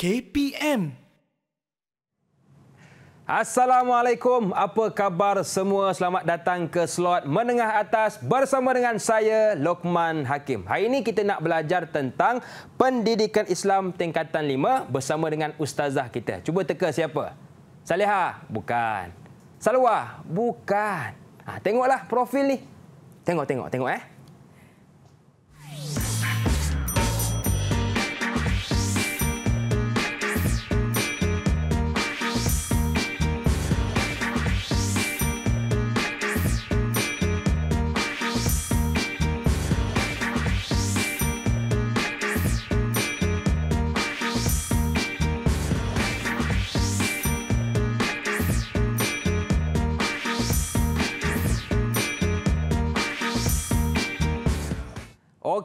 KPM. Assalamualaikum. Apa khabar semua? Selamat datang ke slot menengah atas bersama dengan saya Lokman Hakim. Hari ini kita nak belajar tentang pendidikan Islam tingkatan 5 bersama dengan ustazah kita. Cuba teka siapa? Saleha? Bukan. Salwa? Bukan. Ha, tengoklah profil ni. Tengok, tengok, tengok eh.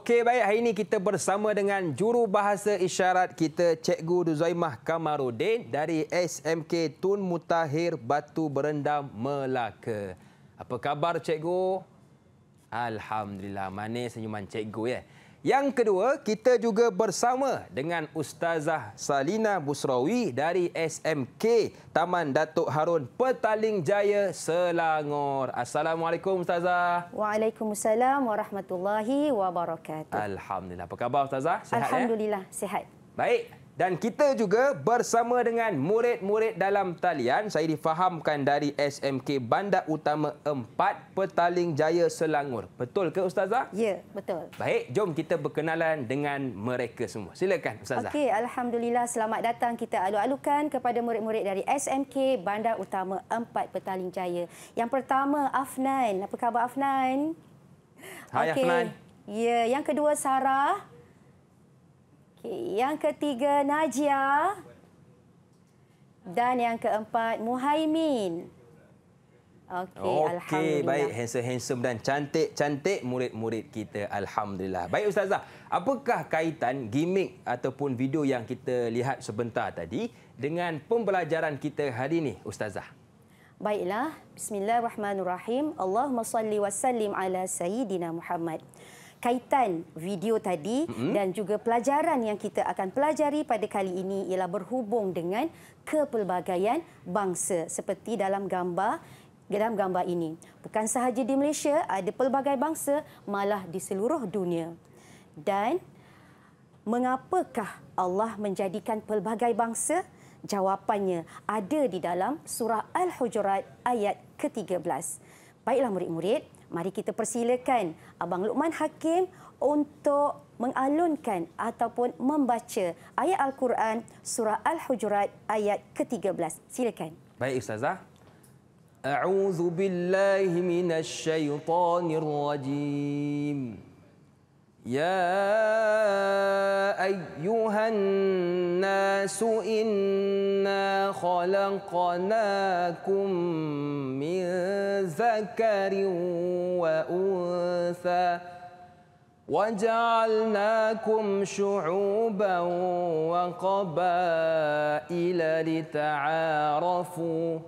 Okey baik hari ini kita bersama dengan juru bahasa isyarat kita Cikgu Duzaimah Kamarudin dari SMK Tun Mutahir Batu Berendam Melaka. Apa khabar cikgu? Alhamdulillah manis senyuman cikgu ya. Yang kedua, kita juga bersama dengan Ustazah Salina Busrawi dari SMK Taman Datuk Harun Petaling Jaya Selangor. Assalamualaikum Ustazah. Waalaikumsalam warahmatullahi wabarakatuh. Alhamdulillah. Apa khabar Ustazah? Sihat ya? Alhamdulillah, ya? sihat. Baik. Dan kita juga bersama dengan murid-murid dalam talian. Saya difahamkan dari SMK Bandar Utama 4, Petaling Jaya Selangor. Betul ke Ustazah? Ya, betul. Baik, jom kita berkenalan dengan mereka semua. Silakan Ustazah. Okey, Alhamdulillah selamat datang. Kita alu-alukan kepada murid-murid dari SMK Bandar Utama 4, Petaling Jaya. Yang pertama, Afnan. Apa khabar Afnan? Hai okay. Afnan. Ya, yang kedua Sarah. Okay. Yang ketiga, Najia. Dan yang keempat, Muhaimin. Okey, okay, baik. Handsome-handsome dan cantik-cantik murid-murid kita. Alhamdulillah. Baik, Ustazah. Apakah kaitan gimmick ataupun video yang kita lihat sebentar tadi dengan pembelajaran kita hari ini, Ustazah? Baiklah. Bismillahirrahmanirrahim. Allahumma salli wa sallim ala Sayyidina Muhammad kaitan video tadi mm -hmm. dan juga pelajaran yang kita akan pelajari pada kali ini ialah berhubung dengan kepelbagaian bangsa seperti dalam gambar dalam gambar ini. Bukan sahaja di Malaysia ada pelbagai bangsa malah di seluruh dunia. Dan mengapakah Allah menjadikan pelbagai bangsa? Jawapannya ada di dalam surah Al-Hujurat ayat ke-13. Baiklah murid-murid, mari kita persilakan Abang Luqman Hakim untuk mengalunkan ataupun membaca ayat Al-Quran surah Al-Hujurat ayat ke-13. Silakan. Baik Ustazah. A'udzu billahi minasy syaithanir rajim. يا ايها الناس انا خلقناكم من ذكر وانثى وجعلناكم شعوبا وقبائل لتعارفوا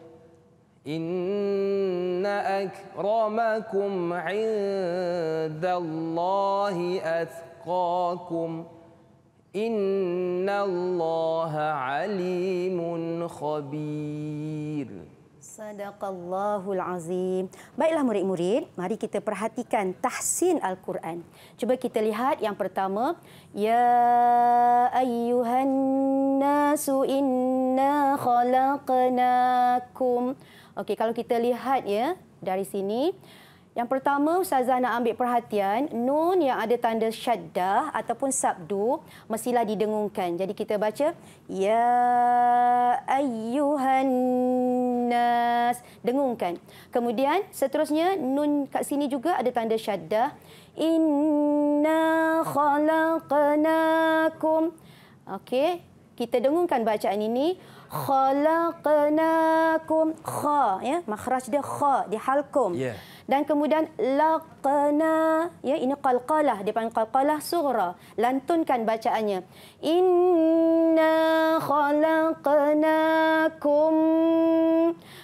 إن أكرمكم عند الله أتقاكم إن الله عليم خبير Sadaqallahul Azim. Baiklah murid-murid, mari kita perhatikan tahsin Al-Quran. Cuba kita lihat yang pertama. Ya ayyuhan nasu inna khalaqnakum. Okey, kalau kita lihat ya dari sini, yang pertama ustazah nak ambil perhatian nun yang ada tanda syaddah ataupun sabdu mestilah didengungkan. Jadi kita baca ya ayyuhan dengungkan. Kemudian seterusnya nun kat sini juga ada tanda syaddah inna khalaqnakum. Okey, kita dengungkan bacaan ini khalaqnakum kha ya makhraj dia kha di halkum yeah. dan kemudian laqna ya ini qalqalah dia panggil qalqalah sughra lantunkan bacaannya inna khalaqnakum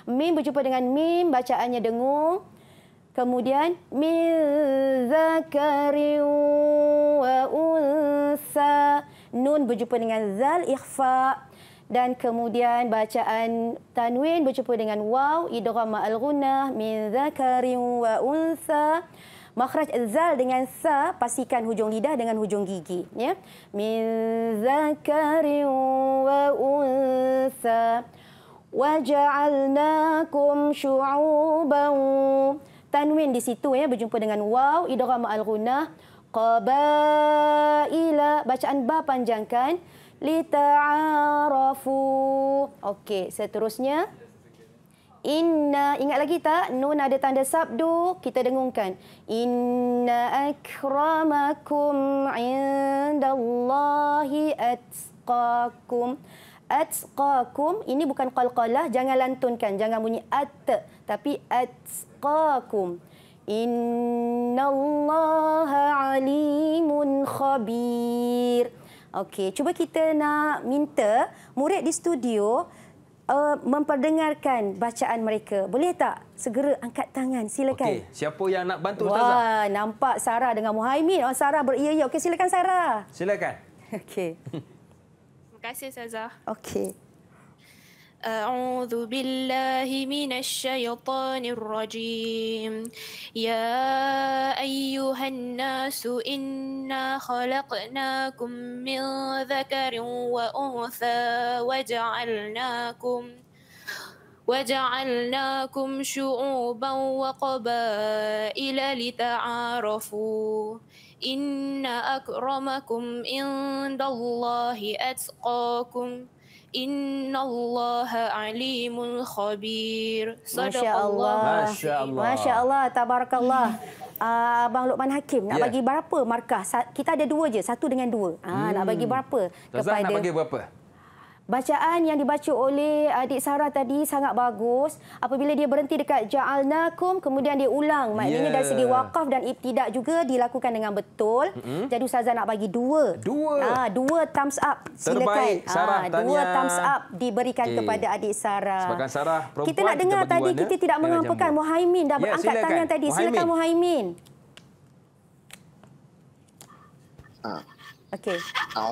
mim berjumpa dengan mim bacaannya dengung Kemudian mizakari wa unsa nun berjumpa dengan zal ikhfa dan kemudian bacaan tanwin bercumpa dengan waw idgham al-ghunnah min dzakarin wa untha makhraj zal dengan sa pastikan hujung lidah dengan hujung gigi ya min dzakarin wa untha waja'alnakum syu'uban tanwin di situ ya berjumpa dengan waw idgham al-ghunnah qabaila bacaan ba panjangkan lita'arafu. Okey, seterusnya. Inna, ingat lagi tak? Nun ada tanda sabdu, kita dengungkan. Inna akramakum Allahi atqakum. Atqakum, ini bukan qalqalah, jangan lantunkan. Jangan bunyi at, tapi atqakum. Inna allaha alimun khabir. Okey, cuba kita nak minta murid di studio uh, memperdengarkan bacaan mereka. Boleh tak segera angkat tangan? Silakan. Okey, siapa yang nak bantu Ustazah? Wah, nampak Sarah dengan Muhaimin. Oh, Sarah beriya-iya. Okey, silakan Sarah. Silakan. Okey. Terima kasih Ustazah. Okey. أعوذ بالله من الشيطان الرجيم يا أيها الناس إنا خلقناكم من ذكر وأنثى وجعلناكم وجعلناكم شعوبا وقبائل لتعارفوا إن أكرمكم عند الله أتقاكم Inna Allah alimul khabir. Masya Allah. Masya Allah. Tabarakallah. Ah, Abang Luqman Hakim nak ya. bagi berapa markah? Kita ada dua je, satu dengan dua. Ah, nak hmm. bagi berapa kepada... nak bagi berapa? Bacaan yang dibaca oleh adik Sarah tadi sangat bagus. Apabila dia berhenti dekat Ja'alnakum, kemudian dia ulang. Maknanya yeah. dari segi wakaf dan ibtidak juga dilakukan dengan betul. Mm -hmm. Jadi Ustazah nak bagi dua. Dua. Ha, dua thumbs up. Silakan. Terbaik, ah, Sarah. Ha, dua thumbs up diberikan okay. kepada adik Sarah. Sebabkan Sarah perempuan. Kita nak dengar tadi, mana? kita tidak mengampakan. Muhaimin dah ya, berangkat silakan. tangan tadi. Muhaimin. Silakan Muhaimin. Ha. Okey. Ha.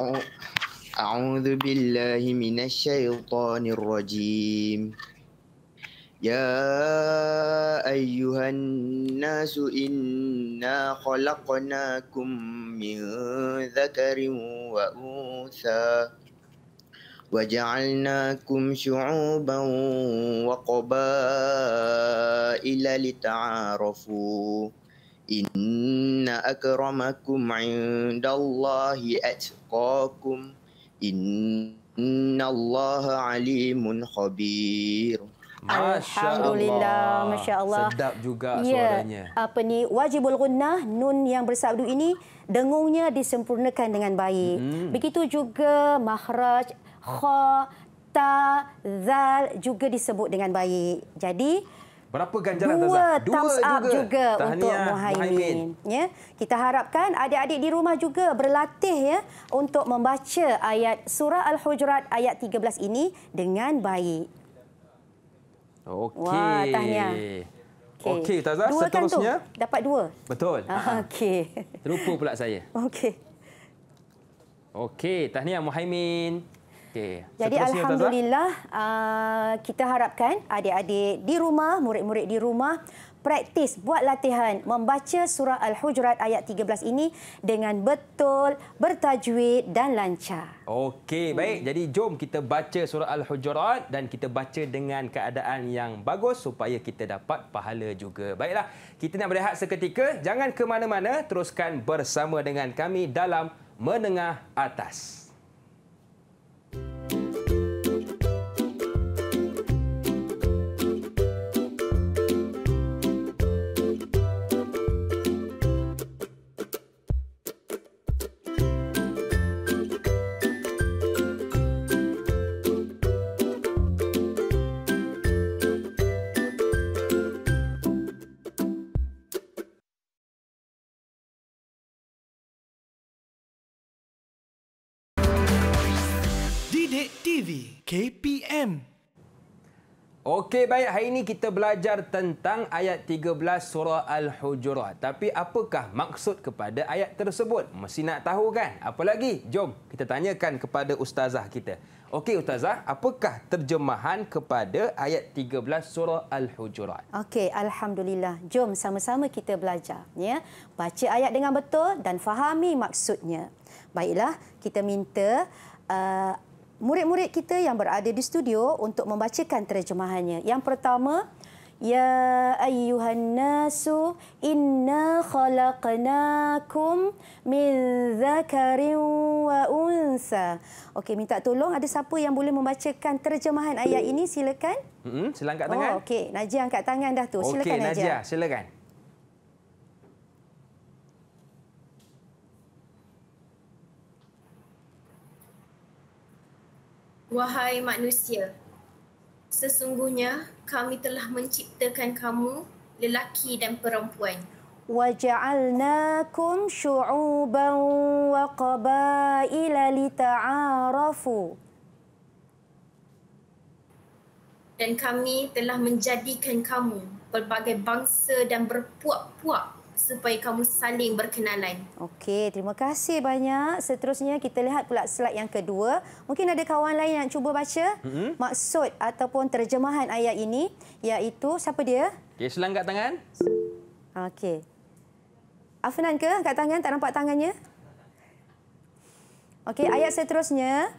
أعوذ بالله من الشيطان الرجيم يا أيها الناس إنا خلقناكم من ذكر وأنثى وجعلناكم شعوبا وقبائل لتعارفوا إن أكرمكم عند الله أتقاكم Inna Allah alimun khabir. Alhamdulillah, masya Allah. Sedap juga ya, suaranya. apa ni wajibul gunnah nun yang bersabdu ini dengungnya disempurnakan dengan baik. Hmm. Begitu juga mahraj, kha ta zal juga disebut dengan baik. Jadi Berapa ganjaran Dua thumbs Dua up juga, juga untuk Muhaimin. Ya. Kita harapkan adik-adik di rumah juga berlatih ya untuk membaca ayat surah Al-Hujurat ayat 13 ini dengan baik. Okey. Wah, tahniah. Okey, okay, Tazah, dua seterusnya. Kan tu. Dapat dua. Betul. Ah, okey. Terlupa pula saya. Okey. Okey, tahniah Muhaimin. Okay. Jadi Seterusnya, Alhamdulillah, uh, kita harapkan adik-adik di rumah, murid-murid di rumah, praktis, buat latihan membaca surah Al-Hujurat ayat 13 ini dengan betul, bertajwid dan lancar. Okey, baik. Hmm. Jadi jom kita baca surah Al-Hujurat dan kita baca dengan keadaan yang bagus supaya kita dapat pahala juga. Baiklah, kita nak berehat seketika. Jangan ke mana-mana, teruskan bersama dengan kami dalam Menengah Atas. KPM. Okey baik, hari ini kita belajar tentang ayat 13 surah Al-Hujurat. Tapi apakah maksud kepada ayat tersebut? Mesti nak tahu kan? Apalagi, jom kita tanyakan kepada ustazah kita. Okey ustazah, apakah terjemahan kepada ayat 13 surah Al-Hujurat? Okey, alhamdulillah. Jom sama-sama kita belajar, ya. Baca ayat dengan betul dan fahami maksudnya. Baiklah, kita minta uh, murid-murid kita yang berada di studio untuk membacakan terjemahannya. Yang pertama, Ya ayyuhan nasu inna khalaqnakum min zakarin wa unsa. Okey minta tolong ada siapa yang boleh membacakan terjemahan ayat ini silakan. Hmm silakan angkat tangan. Oh okey Najia angkat tangan dah tu. Silakan okay, Najia. Okey Najia silakan. Wahai manusia, sesungguhnya kami telah menciptakan kamu lelaki dan perempuan. وَجَعَلْنَاكُمْ شُعُوبًا وَقَبَائِلَ لِتَعَارَفُوا Dan kami telah menjadikan kamu pelbagai bangsa dan berpuak-puak supaya kamu saling berkenalan. Okey, terima kasih banyak. Seterusnya kita lihat pula slide yang kedua. Mungkin ada kawan lain yang cuba baca mm-hmm. maksud ataupun terjemahan ayat ini iaitu siapa dia? Okey, selangkat tangan. Okey. Afnan ke angkat tangan tak nampak tangannya? Okey, ayat seterusnya.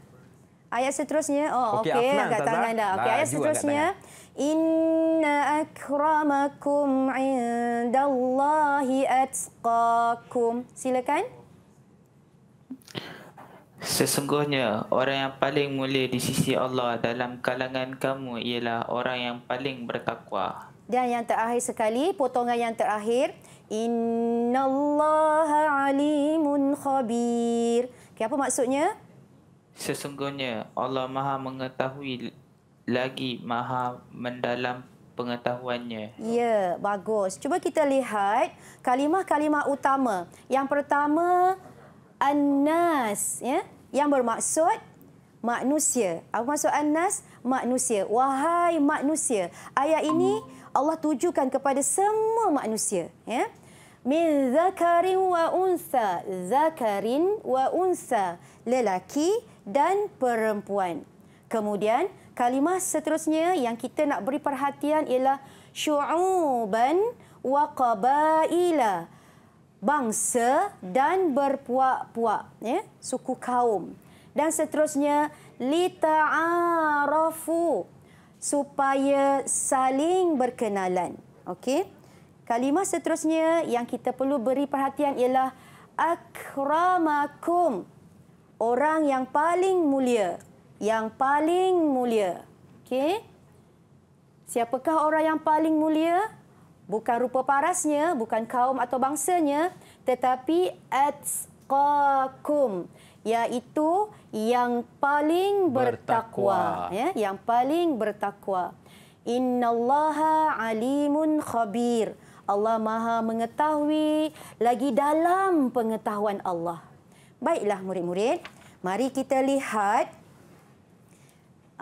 Ayat seterusnya. Oh, okey, okay. angkat tangan dah. Okey, ayat seterusnya. tangan. Inna akramakum indallahi atqakum. Silakan. Sesungguhnya orang yang paling mulia di sisi Allah dalam kalangan kamu ialah orang yang paling bertakwa. Dan yang terakhir sekali, potongan yang terakhir, Inna Allah alimun khabir. Okay, apa maksudnya? Sesungguhnya Allah Maha mengetahui lagi maha mendalam pengetahuannya. Ya, bagus. Cuba kita lihat kalimah-kalimah utama. Yang pertama, anas, ya, yang bermaksud manusia. Apa maksud anas? Manusia. Wahai manusia. Ayat ini Allah tujukan kepada semua manusia, ya. Min zakarin wa unsa. Zakarin wa unsa. Lelaki dan perempuan. Kemudian, Kalimah seterusnya yang kita nak beri perhatian ialah syu'uban wa qabaila bangsa dan berpuak-puak ya suku kaum dan seterusnya lita'arafu supaya saling berkenalan okey kalimah seterusnya yang kita perlu beri perhatian ialah akramakum orang yang paling mulia yang paling mulia. okay? Siapakah orang yang paling mulia? Bukan rupa parasnya, bukan kaum atau bangsanya, tetapi atqakum, iaitu yang paling bertakwa, bertakwa. ya, yang paling bertakwa. Inna Allaha alimun khabir. Allah Maha mengetahui lagi dalam pengetahuan Allah. Baiklah murid-murid, mari kita lihat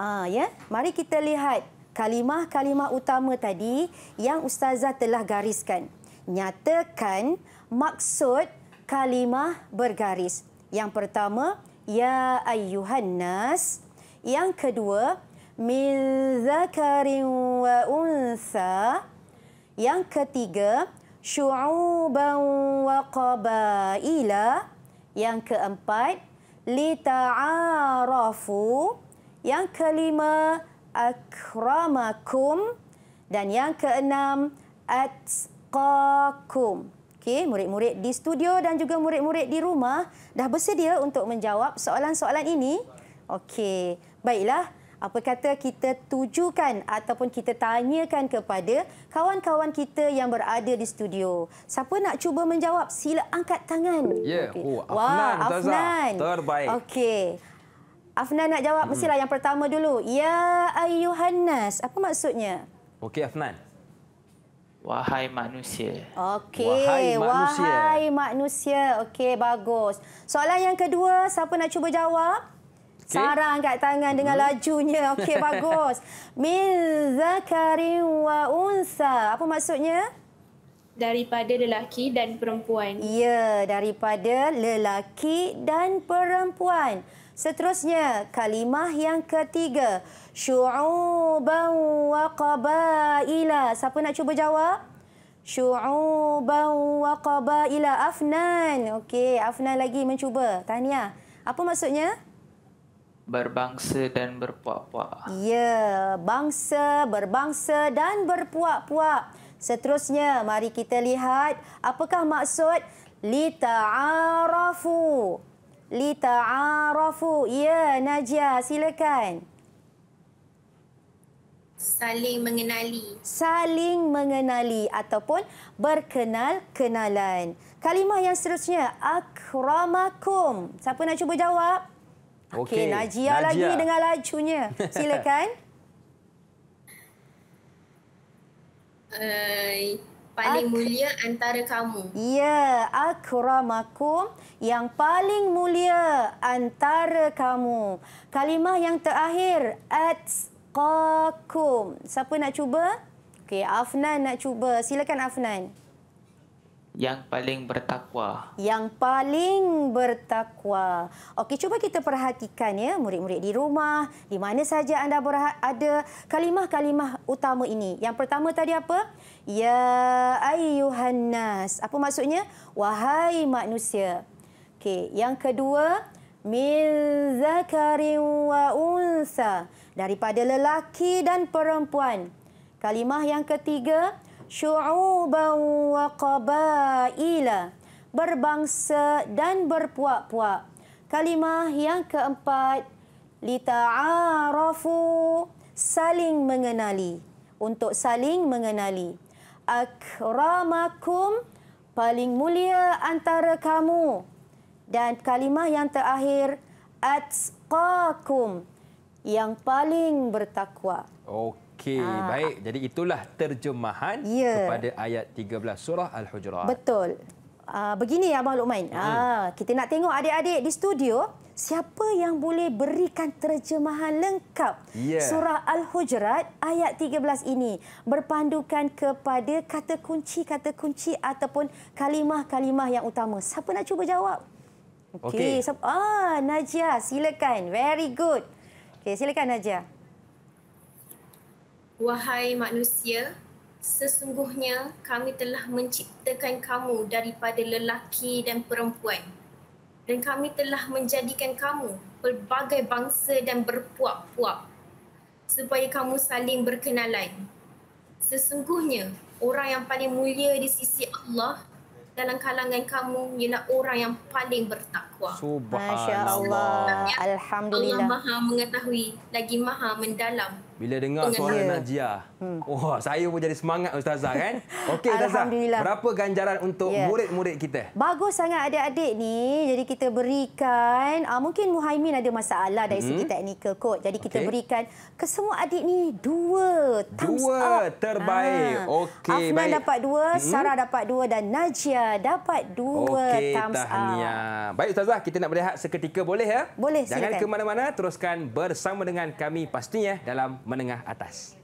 Ah ya, mari kita lihat kalimah-kalimah utama tadi yang ustazah telah gariskan. Nyatakan maksud kalimah bergaris. Yang pertama, ya ayyuhan nas. Yang kedua, min zakarin wa unsa. Yang ketiga, shuuban wa qabaila. Yang keempat, lita'arafu. Yang kelima, akramakum. Dan yang keenam, atqakum. Okey, murid-murid di studio dan juga murid-murid di rumah dah bersedia untuk menjawab soalan-soalan ini? Okey, baiklah. Apa kata kita tujukan ataupun kita tanyakan kepada kawan-kawan kita yang berada di studio. Siapa nak cuba menjawab, sila angkat tangan. Ya, yeah. okay. oh, Afnan, Wah, Afnan. Terbaik. Okey, Afnan nak jawab hmm. mestilah yang pertama dulu. Ya ayyuhannas, apa maksudnya? Okey Afnan. Wahai manusia. Okey, wahai manusia. manusia. Okey, bagus. Soalan yang kedua, siapa nak cuba jawab? Okay. Sarah angkat tangan dengan hmm. lajunya. Okey, bagus. Min zakarin wa unsa. Apa maksudnya? Daripada lelaki dan perempuan. Ya, daripada lelaki dan perempuan. Seterusnya, kalimah yang ketiga. Syu'uban wa qaba'ila. Siapa nak cuba jawab? Syu'uban wa qaba'ila. Afnan. Okey, Afnan lagi mencuba. Tahniah. Apa maksudnya? Berbangsa dan berpuak-puak. Ya, bangsa, berbangsa dan berpuak-puak. Seterusnya, mari kita lihat apakah maksud lita'arafu lita'arafu. Ya, Najia, silakan. Saling mengenali. Saling mengenali ataupun berkenal-kenalan. Kalimah yang seterusnya, akramakum. Siapa nak cuba jawab? Okey, okay, Najia, Najia lagi dengan lajunya. Silakan. Eh, paling Ak- mulia antara kamu. Ya, akramakum yang paling mulia antara kamu. Kalimah yang terakhir atqakum. Siapa nak cuba? Okey, Afnan nak cuba. Silakan Afnan. Yang paling bertakwa. Yang paling bertakwa. Okey, cuba kita perhatikan ya, murid-murid di rumah, di mana saja anda berada, kalimah-kalimah utama ini. Yang pertama tadi apa? Ya ayyuhan nas. Apa maksudnya? Wahai manusia. Okey, yang kedua min zakarin wa unsa daripada lelaki dan perempuan. Kalimah yang ketiga syu'uban wa qabaila berbangsa dan berpuak-puak. Kalimah yang keempat lita'arafu saling mengenali untuk saling mengenali akramakum paling mulia antara kamu dan kalimah yang terakhir atqakum yang paling bertakwa. Okey, ha. baik. Jadi itulah terjemahan ya. kepada ayat 13 surah Al-Hujurat. Betul. Uh, begini ya Abang Luqman. Hmm. Uh, kita nak tengok adik-adik di studio siapa yang boleh berikan terjemahan lengkap yeah. surah Al-Hujurat ayat 13 ini berpandukan kepada kata kunci-kata kunci ataupun kalimah-kalimah yang utama. Siapa nak cuba jawab? Okey. Okay. Ah, Najia, silakan. Very good. Okey, silakan Najia. Wahai manusia, sesungguhnya kami telah menciptakan kamu daripada lelaki dan perempuan dan kami telah menjadikan kamu pelbagai bangsa dan berpuak-puak supaya kamu saling berkenalan. Sesungguhnya orang yang paling mulia di sisi Allah dalam kalangan kamu ialah orang yang paling bertakwa. Subhanallah. Alhamdulillah. Allah Maha mengetahui lagi Maha mendalam bila dengar suara yeah. Najia. Hmm. Wah, saya pun jadi semangat ustazah kan? Okey ustazah. Berapa ganjaran untuk yeah. murid-murid kita? Bagus sangat adik-adik ni. Jadi kita berikan uh, mungkin Muhaimin ada masalah dari segi hmm. teknikal kot. Jadi kita berikan ke semua adik ni dua thumbs dua up terbaik. Ha. Okey baik. Afnan dapat dua, hmm. Sarah dapat dua dan Najia dapat dua okay, thumbs tahniah. Baik ustazah, kita nak berehat seketika boleh ya? Boleh. Jangan silakan. ke mana-mana, teruskan bersama dengan kami pastinya dalam menengah atas.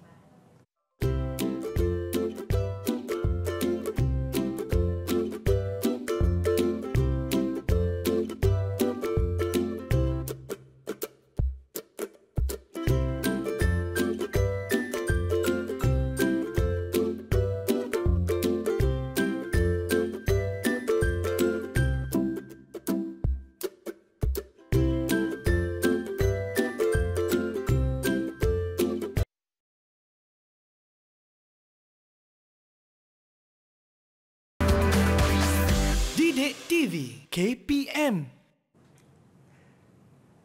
KPM.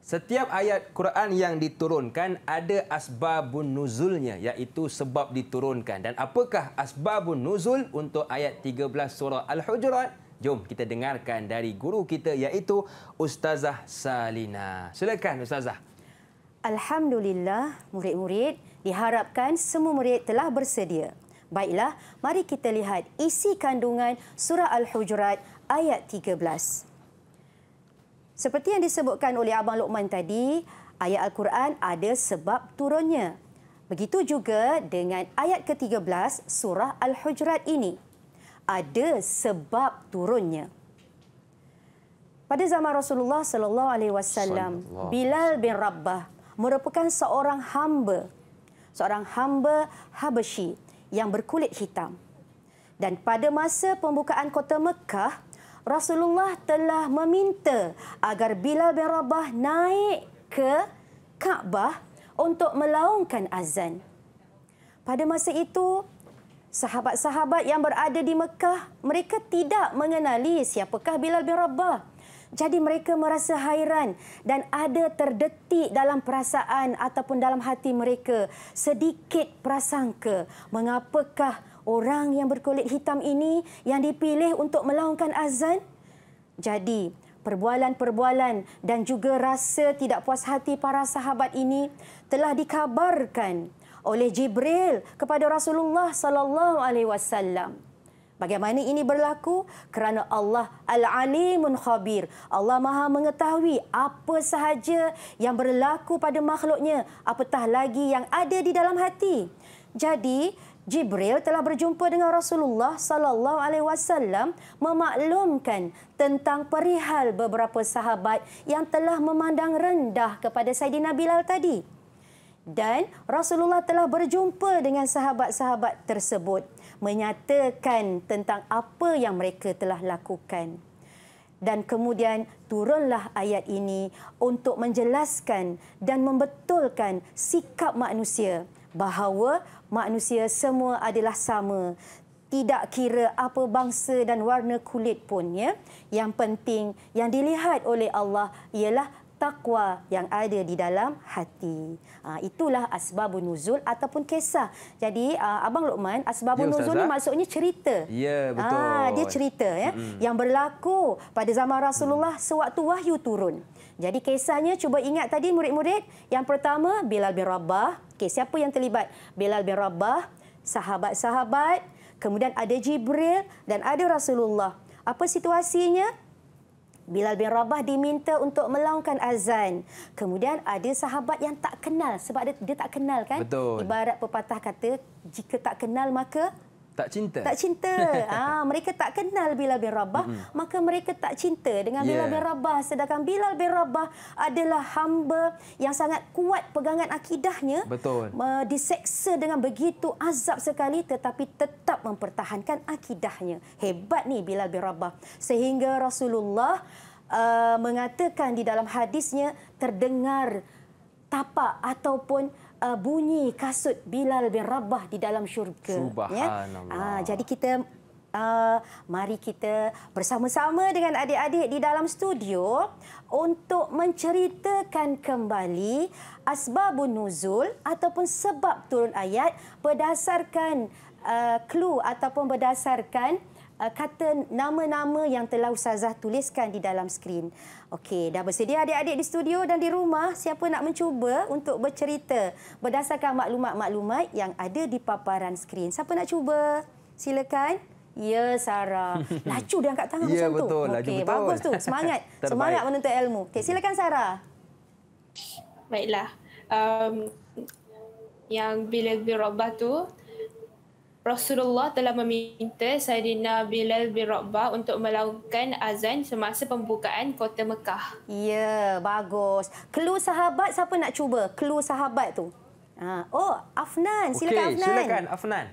Setiap ayat Quran yang diturunkan ada asbabun nuzulnya iaitu sebab diturunkan. Dan apakah asbabun nuzul untuk ayat 13 surah Al-Hujurat? Jom kita dengarkan dari guru kita iaitu Ustazah Salina. Silakan Ustazah. Alhamdulillah murid-murid diharapkan semua murid telah bersedia. Baiklah, mari kita lihat isi kandungan surah Al-Hujurat ayat 13. Seperti yang disebutkan oleh Abang Lokman tadi, ayat Al-Quran ada sebab turunnya. Begitu juga dengan ayat ke-13 surah Al-Hujurat ini. Ada sebab turunnya. Pada zaman Rasulullah sallallahu alaihi wasallam, Bilal bin Rabbah merupakan seorang hamba, seorang hamba Habasyi yang berkulit hitam. Dan pada masa pembukaan kota Mekah, Rasulullah telah meminta agar bila berabah naik ke Kaabah untuk melaungkan azan. Pada masa itu, sahabat-sahabat yang berada di Mekah, mereka tidak mengenali siapakah Bilal bin Rabah. Jadi mereka merasa hairan dan ada terdetik dalam perasaan ataupun dalam hati mereka sedikit prasangka mengapakah orang yang berkulit hitam ini yang dipilih untuk melaungkan azan? Jadi, perbualan-perbualan dan juga rasa tidak puas hati para sahabat ini telah dikabarkan oleh Jibril kepada Rasulullah sallallahu alaihi wasallam. Bagaimana ini berlaku? Kerana Allah Al-Alimun Khabir. Allah Maha mengetahui apa sahaja yang berlaku pada makhluknya, apatah lagi yang ada di dalam hati. Jadi, Jibril telah berjumpa dengan Rasulullah sallallahu alaihi wasallam memaklumkan tentang perihal beberapa sahabat yang telah memandang rendah kepada Sayyidina Bilal tadi. Dan Rasulullah telah berjumpa dengan sahabat-sahabat tersebut menyatakan tentang apa yang mereka telah lakukan. Dan kemudian turunlah ayat ini untuk menjelaskan dan membetulkan sikap manusia bahawa manusia semua adalah sama tidak kira apa bangsa dan warna kulit pun ya yang penting yang dilihat oleh Allah ialah takwa yang ada di dalam hati. Ha, itulah asbabun nuzul ataupun kisah. Jadi ha, abang Lukman, asbabun ya, nuzul ni maksudnya cerita. Ya, ha, betul. Ah dia cerita ya mm. yang berlaku pada zaman Rasulullah mm. sewaktu wahyu turun. Jadi kisahnya cuba ingat tadi murid-murid. Yang pertama Bilal bin Rabah. Okey, siapa yang terlibat? Bilal bin Rabah, sahabat-sahabat, kemudian ada Jibril dan ada Rasulullah. Apa situasinya? Bilal bin Rabah diminta untuk melaungkan azan. Kemudian ada sahabat yang tak kenal sebab dia, dia tak kenal kan? Betul. Ibarat pepatah kata jika tak kenal maka tak cinta. Tak cinta. Ah, mereka tak kenal Bilal bin Rabah, mm -hmm. maka mereka tak cinta dengan Bilal yeah. bin Rabah. Sedangkan Bilal bin Rabah adalah hamba yang sangat kuat pegangan akidahnya. Betul. Uh, diseksa dengan begitu azab sekali tetapi tetap mempertahankan akidahnya. Hebat ni Bilal bin Rabah. Sehingga Rasulullah uh, mengatakan di dalam hadisnya terdengar tapak ataupun uh, bunyi kasut Bilal bin Rabah di dalam syurga. Ya? Uh, jadi kita uh, mari kita bersama-sama dengan adik-adik di dalam studio untuk menceritakan kembali asbabun nuzul ataupun sebab turun ayat berdasarkan uh, clue ataupun berdasarkan uh, Uh, kata nama-nama yang telah Ustazah tuliskan di dalam skrin. Okey, dah bersedia adik-adik di studio dan di rumah? Siapa nak mencuba untuk bercerita berdasarkan maklumat-maklumat yang ada di paparan skrin? Siapa nak cuba? Silakan. Ya, Sarah. Laju dia angkat tangan ya, macam betul, Ya, okay, betul. Bagus tu. Semangat. Semangat menuntut ilmu. Okay, silakan, Sarah. Baiklah. Um, yang bila birobah itu. Rasulullah telah meminta Sayyidina Bilal bin Rabah untuk melakukan azan semasa pembukaan kota Mekah. Ya, bagus. Kelu sahabat siapa nak cuba? Kelu sahabat tu. Ha. Oh, Afnan. Silakan okay, Afnan. Silakan Afnan.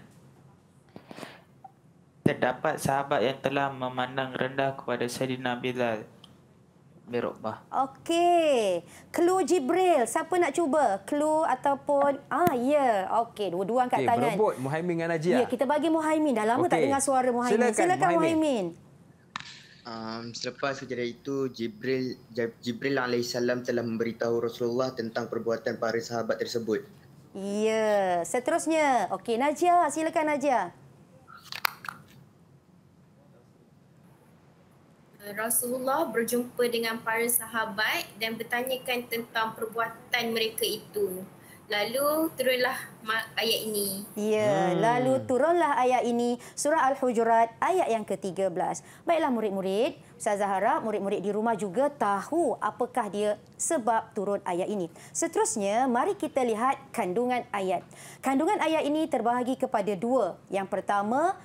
Terdapat sahabat yang telah memandang rendah kepada Sayyidina Bilal. Merobah. Okey. Clue Jibril. Siapa nak cuba? Clue ataupun... Ah, ya. Yeah. Okey, dua-dua angkat okay, tangan. Berebut, Muhaimin dengan Najib. Ya, lah. kita bagi Muhaimin. Dah lama okay. tak dengar suara Muhaimin. Silakan, Silakan Muhaimin. Um, selepas kejadian itu, Jibril Jibril alaihissalam telah memberitahu Rasulullah tentang perbuatan para sahabat tersebut. Ya, seterusnya. Okey, Najia, silakan Najia. Rasulullah berjumpa dengan para sahabat dan bertanyakan tentang perbuatan mereka itu. Lalu turunlah ayat ini. Ya, hmm. lalu turunlah ayat ini surah Al-Hujurat ayat yang ke-13. Baiklah murid-murid, Ustazah harap murid-murid di rumah juga tahu apakah dia sebab turun ayat ini. Seterusnya, mari kita lihat kandungan ayat. Kandungan ayat ini terbahagi kepada dua. Yang pertama,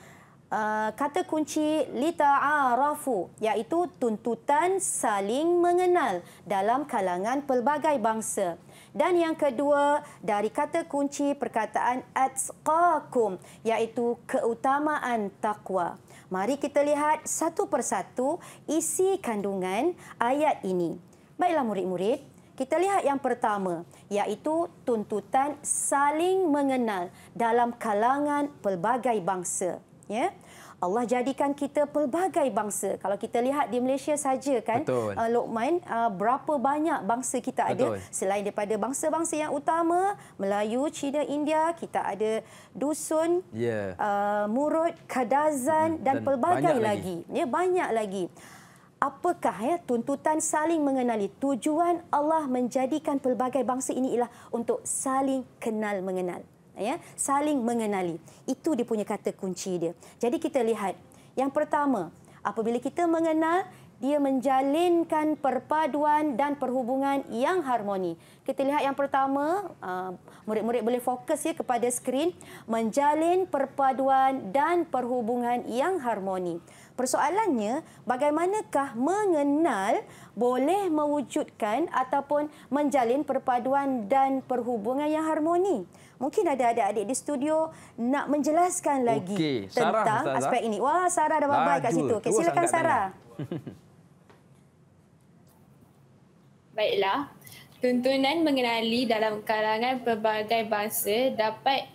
Uh, kata kunci lita arafu iaitu tuntutan saling mengenal dalam kalangan pelbagai bangsa. Dan yang kedua dari kata kunci perkataan atsqakum iaitu keutamaan takwa. Mari kita lihat satu persatu isi kandungan ayat ini. Baiklah murid-murid, kita lihat yang pertama iaitu tuntutan saling mengenal dalam kalangan pelbagai bangsa. Ya. Yeah? Allah jadikan kita pelbagai bangsa. Kalau kita lihat di Malaysia saja kan, uh, Lokman, uh, berapa banyak bangsa kita ada Betul. selain daripada bangsa-bangsa yang utama, Melayu, Cina, India, kita ada dusun, yeah. uh, murut, kadazan dan, dan pelbagai lagi. lagi. Ya, banyak lagi. Apakah ya tuntutan saling mengenali? Tujuan Allah menjadikan pelbagai bangsa ini ialah untuk saling kenal mengenal ya saling mengenali itu dia punya kata kunci dia jadi kita lihat yang pertama apabila kita mengenal dia menjalinkan perpaduan dan perhubungan yang harmoni. Kita lihat yang pertama, ah, murid-murid boleh fokus ya kepada skrin. Menjalin perpaduan dan perhubungan yang harmoni. Persoalannya, bagaimanakah mengenal boleh mewujudkan ataupun menjalin perpaduan dan perhubungan yang harmoni? mungkin ada adik-adik di studio nak menjelaskan lagi okay. Sarah, tentang Ustazah. aspek ini. Wah, Sarah ada dah babai kat situ. Okay, silakan Sarah. Baiklah, tuntunan mengenali dalam kalangan pelbagai bangsa dapat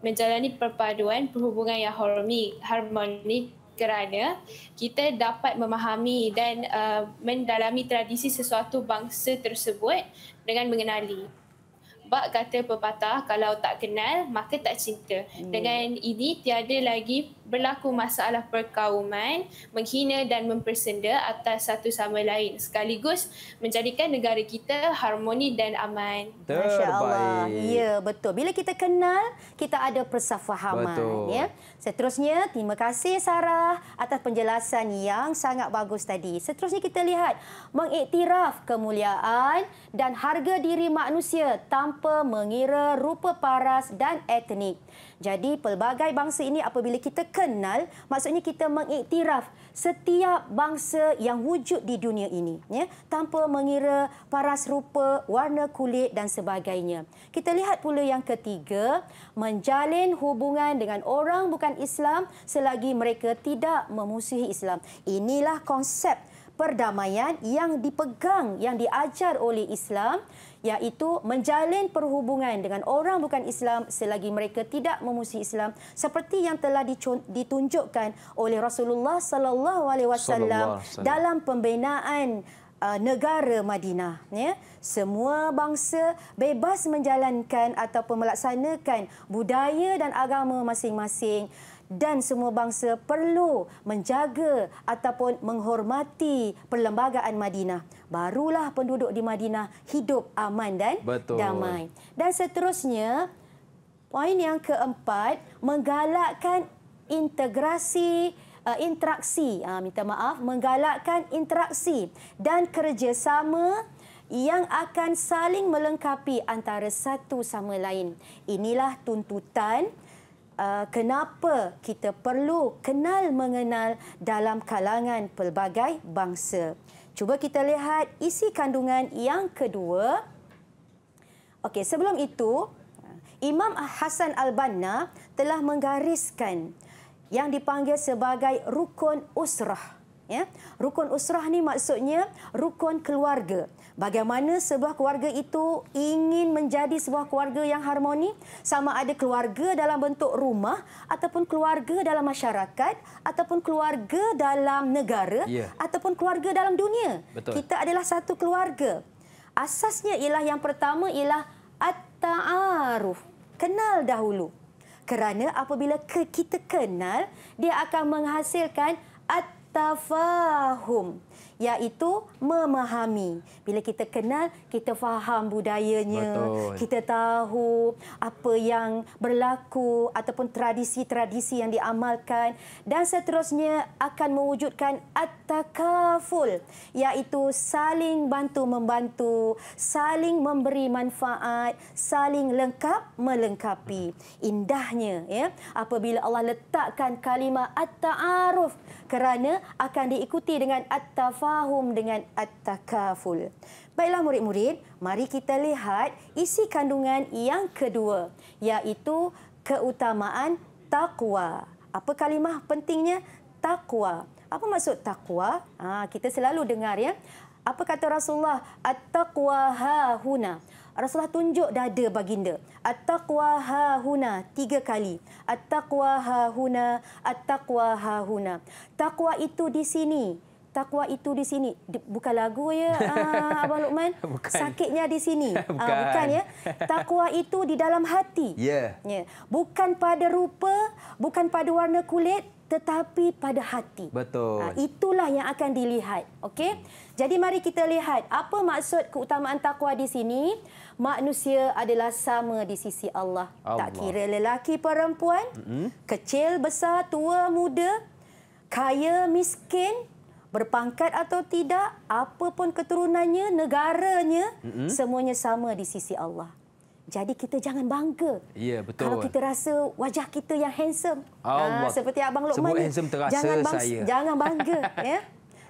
menjalani perpaduan perhubungan yang harmoni, harmoni kerana kita dapat memahami dan uh, mendalami tradisi sesuatu bangsa tersebut dengan mengenali sebab kata pepatah kalau tak kenal maka tak cinta. Hmm. Dengan ini tiada lagi berlaku masalah perkauman, menghina dan mempersenda atas satu sama lain sekaligus menjadikan negara kita harmoni dan aman. Masya-Allah. Ya, betul. Bila kita kenal, kita ada persefahaman, betul. ya. Seterusnya, terima kasih Sarah atas penjelasan yang sangat bagus tadi. Seterusnya kita lihat mengiktiraf kemuliaan dan harga diri manusia tanpa mengira rupa paras dan etnik. Jadi pelbagai bangsa ini apabila kita kenal, maksudnya kita mengiktiraf setiap bangsa yang wujud di dunia ini ya tanpa mengira paras rupa warna kulit dan sebagainya kita lihat pula yang ketiga menjalin hubungan dengan orang bukan Islam selagi mereka tidak memusuhi Islam inilah konsep perdamaian yang dipegang, yang diajar oleh Islam iaitu menjalin perhubungan dengan orang bukan Islam selagi mereka tidak memusuhi Islam seperti yang telah ditunjukkan oleh Rasulullah sallallahu alaihi wasallam dalam pembinaan uh, negara Madinah ya semua bangsa bebas menjalankan atau melaksanakan budaya dan agama masing-masing dan semua bangsa perlu menjaga ataupun menghormati perlembagaan Madinah. Barulah penduduk di Madinah hidup aman dan Betul. damai. Dan seterusnya, poin yang keempat, menggalakkan integrasi eh, interaksi ah, minta maaf menggalakkan interaksi dan kerjasama yang akan saling melengkapi antara satu sama lain inilah tuntutan Uh, kenapa kita perlu kenal mengenal dalam kalangan pelbagai bangsa. Cuba kita lihat isi kandungan yang kedua. Okey, sebelum itu, Imam Hasan Al-Banna telah menggariskan yang dipanggil sebagai rukun usrah ya rukun usrah ni maksudnya rukun keluarga bagaimana sebuah keluarga itu ingin menjadi sebuah keluarga yang harmoni sama ada keluarga dalam bentuk rumah ataupun keluarga dalam masyarakat ataupun keluarga dalam negara ya. ataupun keluarga dalam dunia Betul. kita adalah satu keluarga asasnya ialah yang pertama ialah at-ta'aruf kenal dahulu kerana apabila kita kenal dia akan menghasilkan at tafahum iaitu memahami bila kita kenal kita faham budayanya Betul. kita tahu apa yang berlaku ataupun tradisi-tradisi yang diamalkan dan seterusnya akan mewujudkan at-takaful iaitu saling bantu membantu saling memberi manfaat saling lengkap melengkapi indahnya ya apabila Allah letakkan kalimah at-ta'aruf kerana akan diikuti dengan at-tafahum dengan at-takaful. Baiklah murid-murid, mari kita lihat isi kandungan yang kedua iaitu keutamaan taqwa. Apa kalimah pentingnya? Taqwa. Apa maksud taqwa? Ha, kita selalu dengar ya. Apa kata Rasulullah? At-taqwa ha-huna. Rasulullah tunjuk dada baginda. At-taqwa ha huna tiga kali. At-taqwa ha huna. at-taqwa ha huna. Taqwa itu di sini. Takwa itu di sini. Bukan lagu ya, ah, Abang Luqman? Bukan. Sakitnya di sini. Ah, bukan. Uh, bukan ya. Takwa itu di dalam hati. Ya. Yeah. Yeah. Bukan pada rupa, bukan pada warna kulit, tetapi pada hati. Betul. Ha, itulah yang akan dilihat. Okey. Jadi mari kita lihat apa maksud keutamaan takwa di sini. Manusia adalah sama di sisi Allah. Allah. Tak kira lelaki perempuan, mm-hmm. kecil besar, tua muda, kaya miskin, berpangkat atau tidak, apapun keturunannya, negaranya, mm-hmm. semuanya sama di sisi Allah. Jadi kita jangan bangga. Ya, betul. Kalau kita rasa wajah kita yang handsome. Allah. Ha, seperti Abang Lokman Semua handsome terasa jangan bangga, saya. Jangan bangga. ya?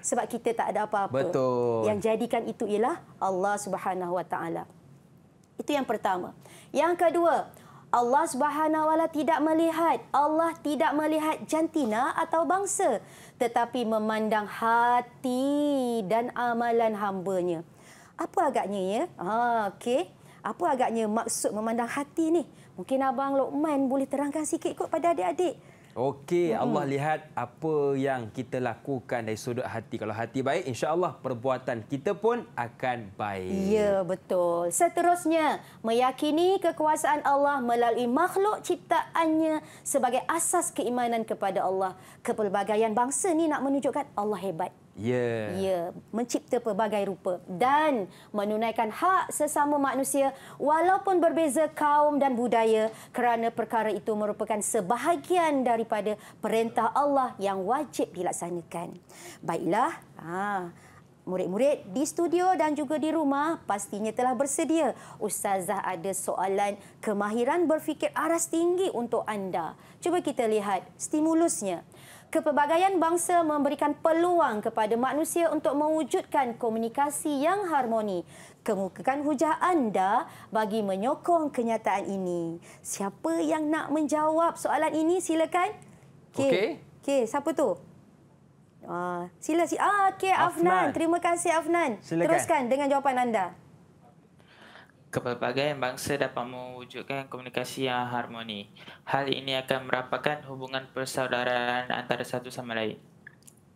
Sebab kita tak ada apa-apa. Betul. Yang jadikan itu ialah Allah Subhanahu Wa Taala. Itu yang pertama. Yang kedua, Allah Subhanahu Wa Taala tidak melihat. Allah tidak melihat jantina atau bangsa. Tetapi memandang hati dan amalan hambanya. Apa agaknya ya? Ha, Okey apa agaknya maksud memandang hati ni? Mungkin Abang Lokman boleh terangkan sikit kot pada adik-adik. Okey, Allah lihat apa yang kita lakukan dari sudut hati. Kalau hati baik, insya-Allah perbuatan kita pun akan baik. Ya, betul. Seterusnya, meyakini kekuasaan Allah melalui makhluk ciptaannya sebagai asas keimanan kepada Allah. Kepelbagaian bangsa ni nak menunjukkan Allah hebat. Ya. ya, mencipta pelbagai rupa dan menunaikan hak sesama manusia walaupun berbeza kaum dan budaya kerana perkara itu merupakan sebahagian daripada perintah Allah yang wajib dilaksanakan. Baiklah, ha, murid-murid di studio dan juga di rumah pastinya telah bersedia. Ustazah ada soalan kemahiran berfikir aras tinggi untuk anda. Cuba kita lihat stimulusnya Kepelbagaian bangsa memberikan peluang kepada manusia untuk mewujudkan komunikasi yang harmoni. Kemukakan hujah anda bagi menyokong kenyataan ini. Siapa yang nak menjawab soalan ini silakan. Okey. Okey, okay. siapa tu? Ah, sila si ah, okay, Afnan. Afnan. Terima kasih Afnan. Silakan. Teruskan dengan jawapan anda kepelbagai bangsa dapat mewujudkan komunikasi yang harmoni. Hal ini akan merapatkan hubungan persaudaraan antara satu sama lain.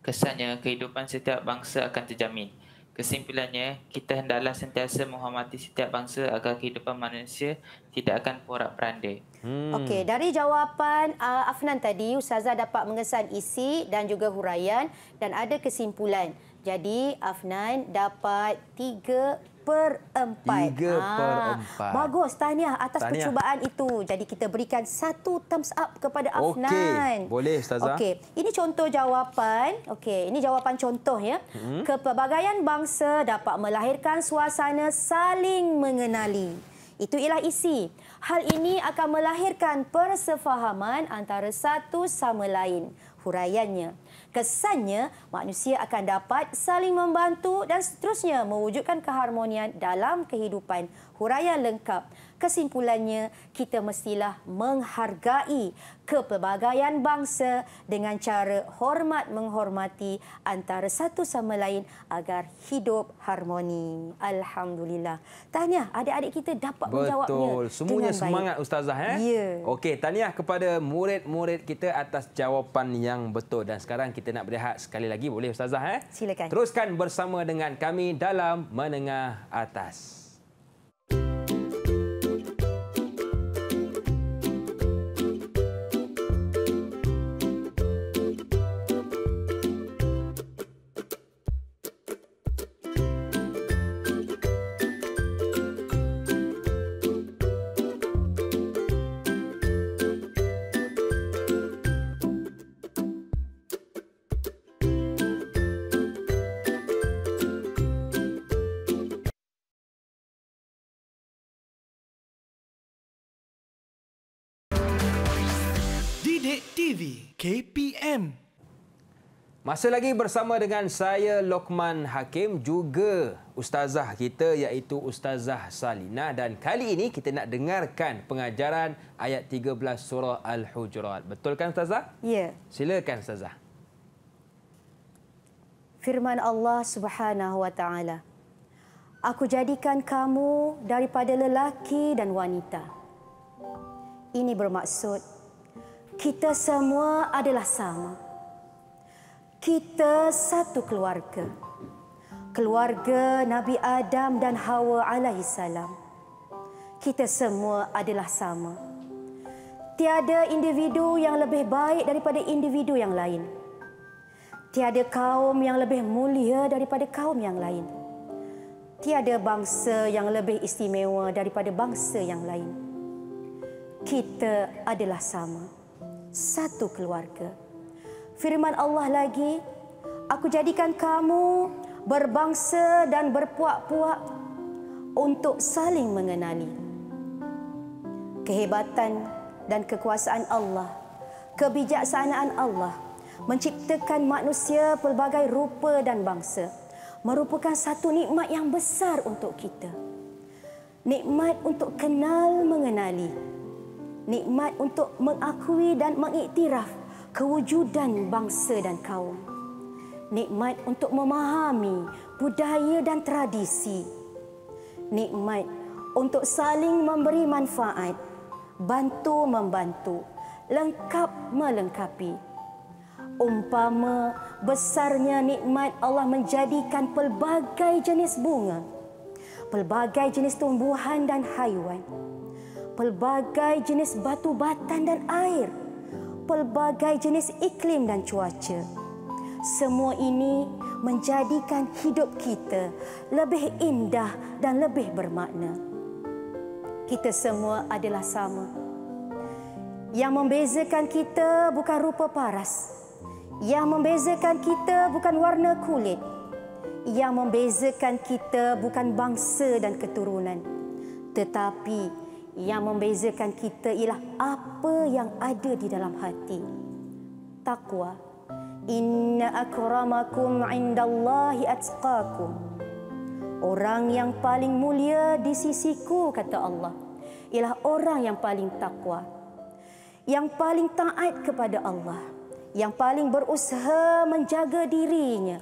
Kesannya, kehidupan setiap bangsa akan terjamin. Kesimpulannya, kita hendaklah sentiasa menghormati setiap bangsa agar kehidupan manusia tidak akan porak peranda. Hmm. Okey, dari jawapan uh, Afnan tadi, Ustazah dapat mengesan isi dan juga huraian dan ada kesimpulan. Jadi, Afnan dapat tiga per empat. Tiga ah. per empat. Bagus. Tahniah atas Tahniah. percubaan itu. Jadi kita berikan satu thumbs up kepada Afnan. Okey. Boleh, Ustazah. Okey. Ini contoh jawapan. Okey. Ini jawapan contoh. ya. Hmm. Kepelbagaian bangsa dapat melahirkan suasana saling mengenali. Itu ialah isi. Hal ini akan melahirkan persefahaman antara satu sama lain. Huraiannya kesannya manusia akan dapat saling membantu dan seterusnya mewujudkan keharmonian dalam kehidupan huraian lengkap kesimpulannya kita mestilah menghargai kepelbagaian bangsa dengan cara hormat menghormati antara satu sama lain agar hidup harmoni. Alhamdulillah. Tahniah adik-adik kita dapat Betul. menjawabnya. Betul. Semuanya semangat baik. ustazah eh. Ya. Okey, tahniah kepada murid-murid kita atas jawapan yang betul dan sekarang kita nak berehat sekali lagi boleh ustazah eh? Silakan. Teruskan bersama dengan kami dalam menengah atas. KPM. Masih lagi bersama dengan saya Lokman Hakim juga ustazah kita iaitu ustazah Salina dan kali ini kita nak dengarkan pengajaran ayat 13 surah Al-Hujurat. Betul kan ustazah? Ya. Silakan ustazah. Firman Allah Subhanahu Wa Taala. Aku jadikan kamu daripada lelaki dan wanita. Ini bermaksud kita semua adalah sama. Kita satu keluarga. Keluarga Nabi Adam dan Hawa alaihi salam. Kita semua adalah sama. Tiada individu yang lebih baik daripada individu yang lain. Tiada kaum yang lebih mulia daripada kaum yang lain. Tiada bangsa yang lebih istimewa daripada bangsa yang lain. Kita adalah sama satu keluarga. Firman Allah lagi, aku jadikan kamu berbangsa dan berpuak-puak untuk saling mengenali. Kehebatan dan kekuasaan Allah, kebijaksanaan Allah menciptakan manusia pelbagai rupa dan bangsa merupakan satu nikmat yang besar untuk kita. Nikmat untuk kenal mengenali nikmat untuk mengakui dan mengiktiraf kewujudan bangsa dan kaum. Nikmat untuk memahami budaya dan tradisi. Nikmat untuk saling memberi manfaat, bantu membantu, lengkap melengkapi. Umpama besarnya nikmat Allah menjadikan pelbagai jenis bunga, pelbagai jenis tumbuhan dan haiwan pelbagai jenis batu batan dan air, pelbagai jenis iklim dan cuaca. Semua ini menjadikan hidup kita lebih indah dan lebih bermakna. Kita semua adalah sama. Yang membezakan kita bukan rupa paras. Yang membezakan kita bukan warna kulit. Yang membezakan kita bukan bangsa dan keturunan. Tetapi yang membezakan kita ialah apa yang ada di dalam hati. Takwa. Inna akramakum indallahi atqakum. Orang yang paling mulia di sisiku kata Allah ialah orang yang paling takwa. Yang paling taat kepada Allah, yang paling berusaha menjaga dirinya,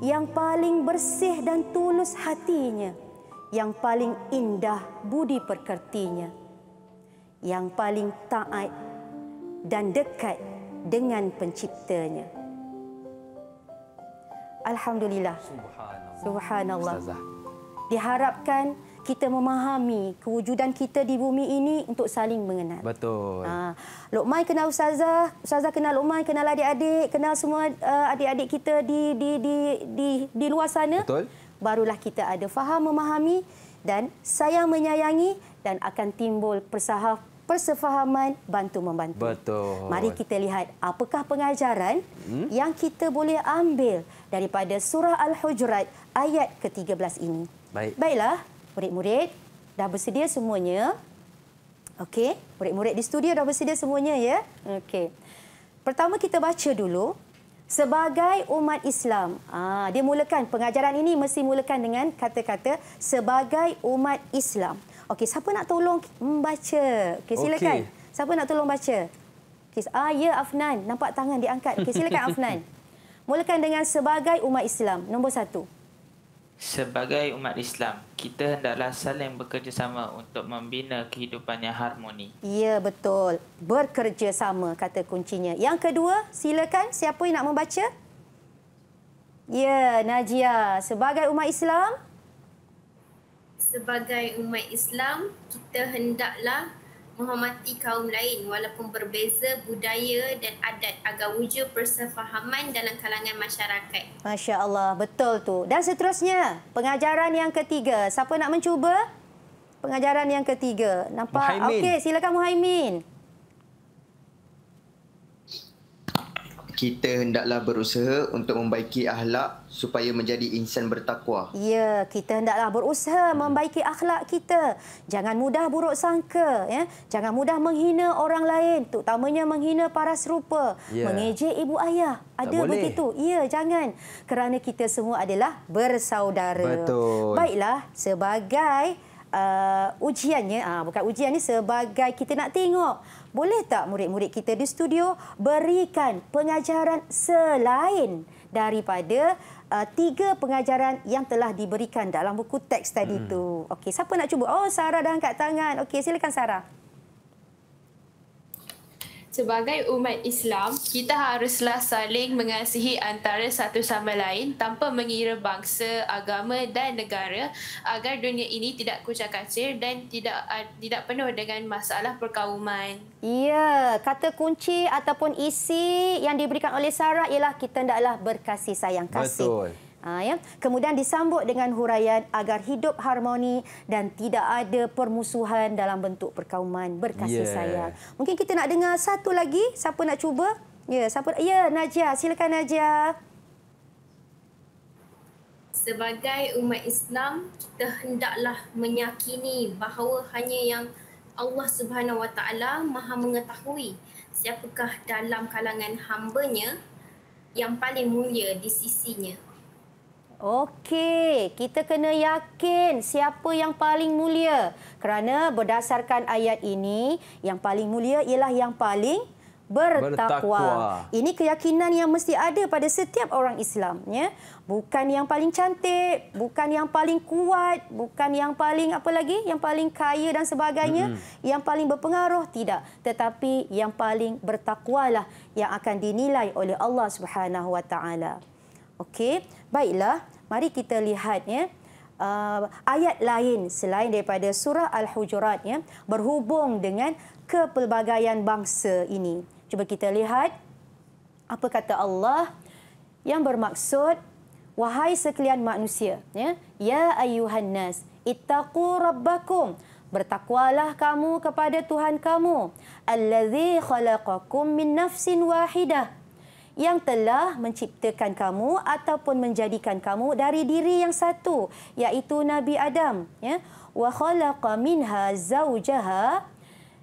yang paling bersih dan tulus hatinya yang paling indah budi perkertinya, yang paling taat dan dekat dengan penciptanya. Alhamdulillah. Subhanallah. Diharapkan kita memahami kewujudan kita di bumi ini untuk saling mengenal. Betul. Ha. Lokmai kenal Ustazah, Ustazah kenal Lokmai, kenal adik-adik, kenal semua uh, adik-adik kita di, di di di di luar sana. Betul barulah kita ada faham memahami dan sayang menyayangi dan akan timbul persahaf persefahaman bantu membantu. Betul. Mari kita lihat apakah pengajaran hmm? yang kita boleh ambil daripada surah Al-Hujurat ayat ke-13 ini. Baik. Baiklah, murid-murid dah bersedia semuanya. Okey, murid-murid di studio dah bersedia semuanya ya. Okey. Pertama kita baca dulu sebagai umat Islam. Ah, dia mulakan pengajaran ini mesti mulakan dengan kata-kata sebagai umat Islam. Okey, siapa nak tolong membaca? Okey, silakan. Okay. Siapa nak tolong baca? Okey, ah ya Afnan, nampak tangan diangkat. Okey, silakan Afnan. Mulakan dengan sebagai umat Islam. Nombor satu sebagai umat Islam, kita hendaklah saling bekerjasama untuk membina kehidupan yang harmoni. Ya, betul. Bekerjasama, kata kuncinya. Yang kedua, silakan siapa yang nak membaca? Ya, Najia. Sebagai umat Islam? Sebagai umat Islam, kita hendaklah menghormati kaum lain walaupun berbeza budaya dan adat agar wujud persefahaman dalam kalangan masyarakat. Masya Allah, betul tu. Dan seterusnya, pengajaran yang ketiga. Siapa nak mencuba? Pengajaran yang ketiga. Nampak? Okey, silakan Muhaimin. Okay, kita hendaklah berusaha untuk membaiki akhlak supaya menjadi insan bertakwa. Ya, kita hendaklah berusaha membaiki akhlak kita. Jangan mudah buruk sangka. Ya. Jangan mudah menghina orang lain, terutamanya menghina para serupa. Ya. Mengejek ibu ayah. Ada tak begitu? Boleh. Ya, jangan. Kerana kita semua adalah bersaudara. Betul. Baiklah, sebagai uh, ujiannya, uh, bukan ujian ni sebagai kita nak tengok boleh tak murid-murid kita di studio berikan pengajaran selain daripada uh, tiga pengajaran yang telah diberikan dalam buku teks tadi hmm. tu. Okey, siapa nak cuba? Oh, Sarah dah angkat tangan. Okey, silakan Sarah sebagai umat Islam, kita haruslah saling mengasihi antara satu sama lain tanpa mengira bangsa, agama dan negara agar dunia ini tidak kucak-kacir dan tidak uh, tidak penuh dengan masalah perkawaman. Ya, kata kunci ataupun isi yang diberikan oleh Sarah ialah kita hendaklah berkasih sayang kasih. Betul. Ha, ya. Kemudian disambut dengan huraian agar hidup harmoni dan tidak ada permusuhan dalam bentuk perkauman berkasih yeah. sayang. Mungkin kita nak dengar satu lagi. Siapa nak cuba? Ya, siapa? Ya, Najia. Silakan Najia. Sebagai umat Islam, kita hendaklah menyakini bahawa hanya yang Allah Subhanahu Wa Taala maha mengetahui siapakah dalam kalangan hamba-nya yang paling mulia di sisinya. Okey, kita kena yakin siapa yang paling mulia. Kerana berdasarkan ayat ini, yang paling mulia ialah yang paling bertakwa. Ini keyakinan yang mesti ada pada setiap orang Islam. Ya? Bukan yang paling cantik, bukan yang paling kuat, bukan yang paling apa lagi, yang paling kaya dan sebagainya, mm-hmm. yang paling berpengaruh tidak, tetapi yang paling bertakwalah yang akan dinilai oleh Allah Subhanahu Wa Taala. Okey, baiklah. Mari kita lihat ya. Uh, ayat lain selain daripada surah Al-Hujurat ya, berhubung dengan kepelbagaian bangsa ini. Cuba kita lihat apa kata Allah yang bermaksud wahai sekalian manusia ya ya ayuhan nas ittaqu rabbakum bertakwalah kamu kepada Tuhan kamu allazi khalaqakum min nafsin wahidah yang telah menciptakan kamu ataupun menjadikan kamu dari diri yang satu iaitu Nabi Adam ya wa khalaqa minha zawjaha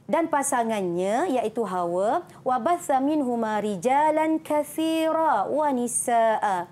dan pasangannya iaitu Hawa wa batha minhuma rijalan kathira wa nisaa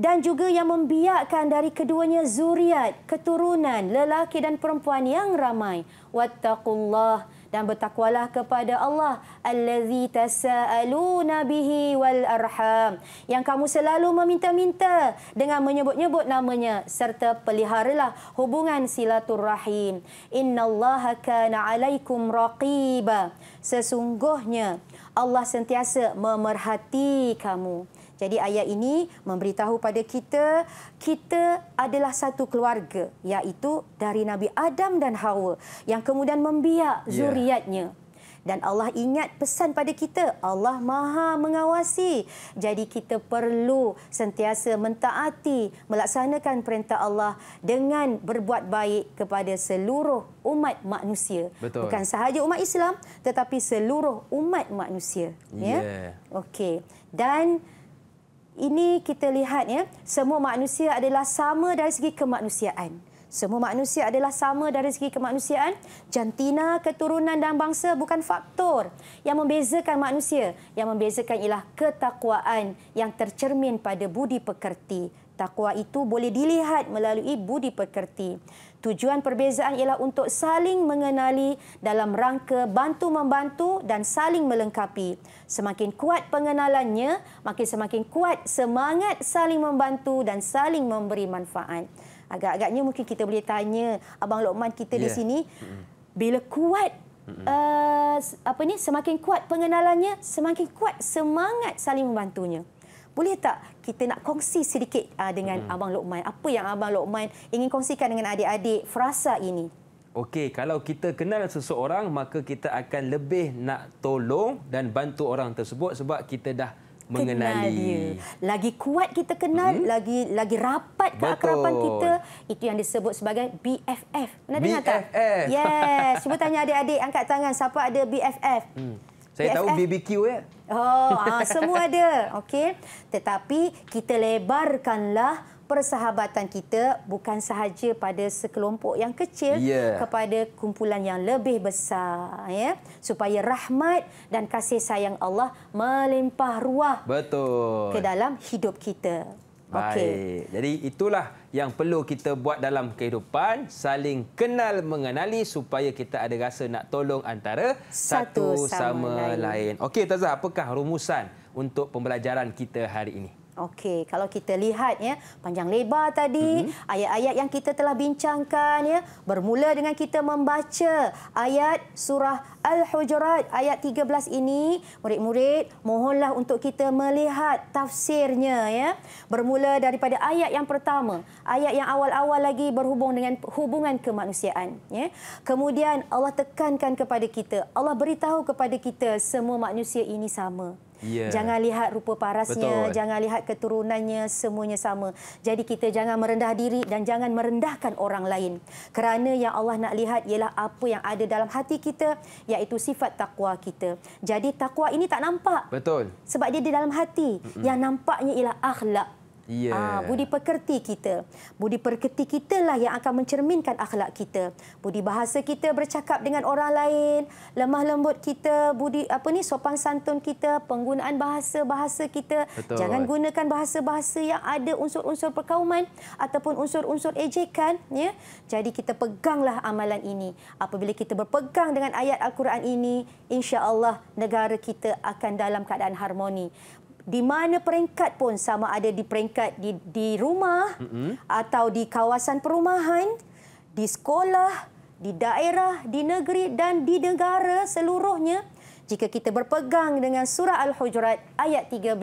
dan juga yang membiakkan dari keduanya zuriat keturunan lelaki dan perempuan yang ramai wattaqullah dan bertakwalah kepada Allah allazi tasaaluna bihi wal arham yang kamu selalu meminta-minta dengan menyebut-nyebut namanya serta peliharalah hubungan silaturahim innallaha kana alaikum raqiba sesungguhnya Allah sentiasa memerhati kamu. Jadi ayat ini memberitahu pada kita kita adalah satu keluarga iaitu dari Nabi Adam dan Hawa yang kemudian membiak ya. zuriatnya. Yeah. Dan Allah ingat pesan pada kita, Allah maha mengawasi. Jadi kita perlu sentiasa mentaati, melaksanakan perintah Allah dengan berbuat baik kepada seluruh umat manusia. Betul. Bukan sahaja umat Islam, tetapi seluruh umat manusia. Ya? ya. okay Dan ini kita lihat ya, semua manusia adalah sama dari segi kemanusiaan. Semua manusia adalah sama dari segi kemanusiaan. Jantina, keturunan dan bangsa bukan faktor yang membezakan manusia. Yang membezakan ialah ketakwaan yang tercermin pada budi pekerti. Takwa itu boleh dilihat melalui budi pekerti. Tujuan perbezaan ialah untuk saling mengenali dalam rangka bantu-membantu dan saling melengkapi. Semakin kuat pengenalannya, makin semakin kuat semangat saling membantu dan saling memberi manfaat. Agak-agaknya mungkin kita boleh tanya Abang Lokman kita yeah. di ya. sini, bila kuat uh, apa ni semakin kuat pengenalannya, semakin kuat semangat saling membantunya. Boleh tak kita nak kongsi sedikit uh, dengan hmm. Abang Lokman. Apa yang Abang Lokman ingin kongsikan dengan adik-adik frasa ini? Okey, kalau kita kenal seseorang, maka kita akan lebih nak tolong dan bantu orang tersebut sebab kita dah mengenali. Kenal dia. Lagi kuat kita kenal, hmm? lagi lagi rapat keakraban kita. Itu yang disebut sebagai BFF. Pernah BFF. BFF. Yes. Cuba tanya adik-adik, angkat tangan siapa ada BFF. Hmm. Saya BFF. tahu BBQ ya. Eh? Oh, ah, semua ada. Okey. Tetapi kita lebarkanlah persahabatan kita bukan sahaja pada sekelompok yang kecil yeah. kepada kumpulan yang lebih besar ya supaya rahmat dan kasih sayang Allah melimpah ruah betul ke dalam hidup kita Baik. Jadi itulah yang perlu kita buat dalam kehidupan, saling kenal mengenali supaya kita ada rasa nak tolong antara satu sama, sama lain. lain. Okey, Tazah, apakah rumusan untuk pembelajaran kita hari ini? Okey, kalau kita lihat ya panjang lebar tadi mm-hmm. ayat-ayat yang kita telah bincangkan ya bermula dengan kita membaca ayat surah Al-Hujurat ayat 13 ini murid-murid mohonlah untuk kita melihat tafsirnya ya bermula daripada ayat yang pertama ayat yang awal-awal lagi berhubung dengan hubungan kemanusiaan ya kemudian Allah tekankan kepada kita Allah beritahu kepada kita semua manusia ini sama Yeah. Jangan lihat rupa parasnya, Betul. jangan lihat keturunannya, semuanya sama. Jadi kita jangan merendah diri dan jangan merendahkan orang lain. Kerana yang Allah nak lihat ialah apa yang ada dalam hati kita, iaitu sifat takwa kita. Jadi takwa ini tak nampak. Betul. Sebab dia di dalam hati. Mm -mm. Yang nampaknya ialah akhlak. Yeah. Ya. Ha, budi pekerti kita. Budi pekerti kita lah yang akan mencerminkan akhlak kita. Budi bahasa kita bercakap dengan orang lain, lemah lembut kita, budi apa ni sopan santun kita, penggunaan bahasa-bahasa kita. Betul. Jangan gunakan bahasa-bahasa yang ada unsur-unsur perkauman ataupun unsur-unsur ejekan, ya. Jadi kita peganglah amalan ini. Apabila kita berpegang dengan ayat Al-Quran ini, insya-Allah negara kita akan dalam keadaan harmoni di mana peringkat pun sama ada di peringkat di di rumah mm-hmm. atau di kawasan perumahan di sekolah di daerah di negeri dan di negara seluruhnya jika kita berpegang dengan surah al-hujurat ayat 13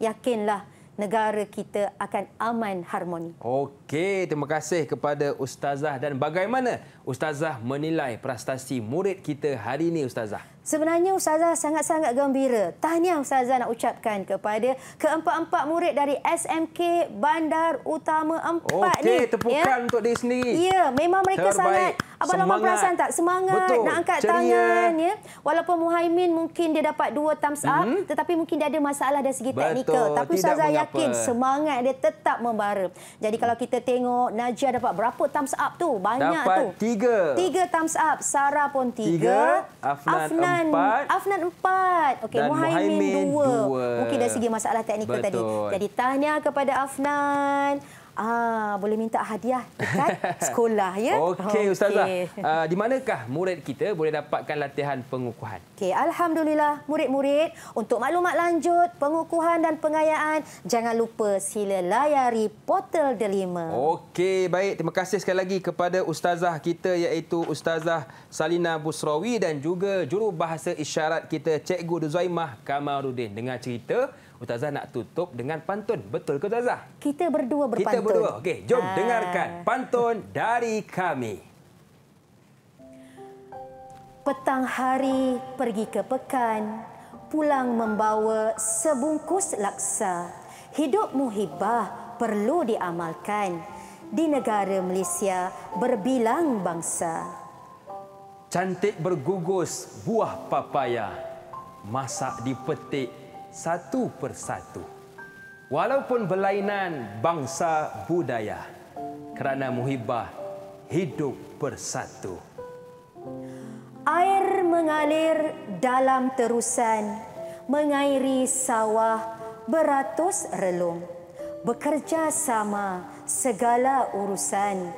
yakinlah negara kita akan aman harmoni okay. Okey, terima kasih kepada Ustazah dan bagaimana Ustazah menilai prestasi murid kita hari ini Ustazah? Sebenarnya Ustazah sangat-sangat gembira. Tahniah Ustazah nak ucapkan kepada keempat-empat murid dari SMK Bandar Utama 4 okay, ni. Okey, tepukan ya. untuk diri sendiri. Ya, memang mereka Terbaik. sangat apa nama perasaan tak? Semangat Betul. nak angkat Ceria. tangan. Ya. Walaupun Muhaimin mungkin dia dapat dua thumbs up, mm-hmm. tetapi mungkin dia ada masalah dari segi Betul. teknikal. Tapi Ustazah yakin semangat dia tetap membara. Jadi kalau kita kita tengok Najia dapat berapa thumbs up tu? Banyak dapat tu. Dapat tiga. Tiga thumbs up. Sarah pun tiga. tiga. Afnan, Afnan empat. Afnan empat. Okey, Muhaimin dua. dua. Mungkin dari segi masalah teknikal Betul. tadi. Jadi tahniah kepada Afnan. Ah, boleh minta hadiah dekat sekolah ya. Okey ustazah. Okay. Uh, di manakah murid kita boleh dapatkan latihan pengukuhan? Okey, alhamdulillah murid-murid untuk maklumat lanjut pengukuhan dan pengayaan jangan lupa sila layari portal Delima. Okey, baik terima kasih sekali lagi kepada ustazah kita iaitu ustazah Salina Busrawi dan juga juru bahasa isyarat kita Cikgu Duzaimah Kamarudin dengan cerita Ustazah nak tutup dengan pantun. Betul ke Ustazah? Kita berdua berpantun. Kita berdua. Okey, jom ha. dengarkan pantun dari kami. Petang hari pergi ke pekan, pulang membawa sebungkus laksa. Hidup muhibah perlu diamalkan. Di negara Malaysia berbilang bangsa. Cantik bergugus buah papaya. Masak dipetik satu persatu. Walaupun berlainan bangsa budaya kerana muhibah hidup bersatu. Air mengalir dalam terusan, mengairi sawah beratus relung. Bekerja sama segala urusan,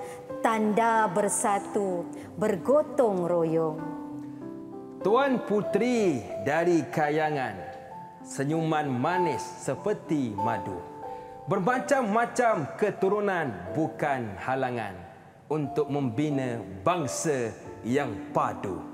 tanda bersatu, bergotong royong. Tuan Putri dari Kayangan, senyuman manis seperti madu. Bermacam-macam keturunan bukan halangan untuk membina bangsa yang padu.